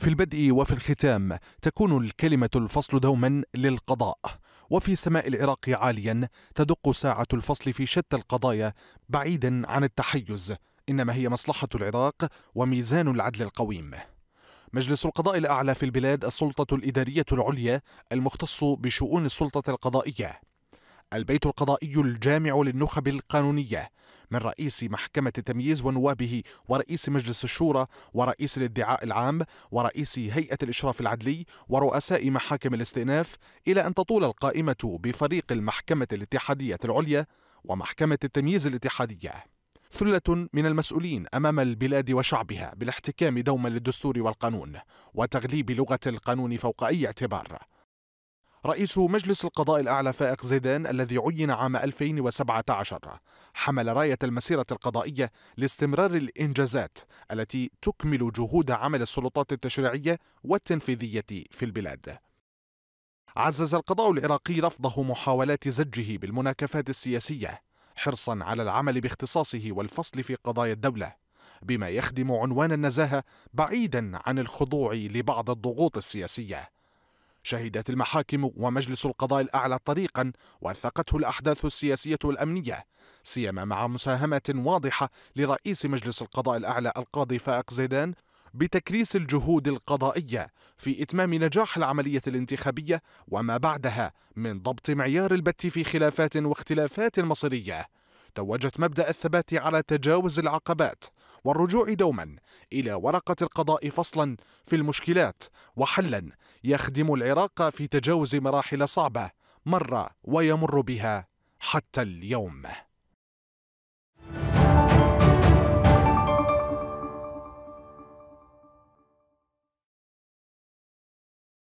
في البدء وفي الختام تكون الكلمة الفصل دوما للقضاء وفي سماء العراق عاليا تدق ساعة الفصل في شتى القضايا بعيدا عن التحيز إنما هي مصلحة العراق وميزان العدل القويم مجلس القضاء الأعلى في البلاد السلطة الإدارية العليا المختص بشؤون السلطة القضائية البيت القضائي الجامع للنخب القانونية من رئيس محكمة التمييز ونوابه ورئيس مجلس الشورى ورئيس الادعاء العام ورئيس هيئة الإشراف العدلي ورؤساء محاكم الاستئناف إلى أن تطول القائمة بفريق المحكمة الاتحادية العليا ومحكمة التمييز الاتحادية ثلة من المسؤولين أمام البلاد وشعبها بالاحتكام دوما للدستور والقانون وتغليب لغة القانون فوق أي اعتبار رئيس مجلس القضاء الأعلى فائق زيدان الذي عين عام 2017 حمل راية المسيرة القضائية لاستمرار الإنجازات التي تكمل جهود عمل السلطات التشريعية والتنفيذية في البلاد عزز القضاء العراقي رفضه محاولات زجه بالمناكفات السياسية حرصا على العمل باختصاصه والفصل في قضايا الدولة بما يخدم عنوان النزاهة بعيدا عن الخضوع لبعض الضغوط السياسيه شهدت المحاكم ومجلس القضاء الأعلى طريقا وثقته الأحداث السياسية والأمنية سيما مع مساهمة واضحة لرئيس مجلس القضاء الأعلى القاضي فائق زيدان بتكريس الجهود القضائية في إتمام نجاح العملية الانتخابية وما بعدها من ضبط معيار البت في خلافات واختلافات مصيرية توجت مبدأ الثبات على تجاوز العقبات والرجوع دوما إلى ورقة القضاء فصلا في المشكلات وحلا يخدم العراق في تجاوز مراحل صعبة مر ويمر بها حتى اليوم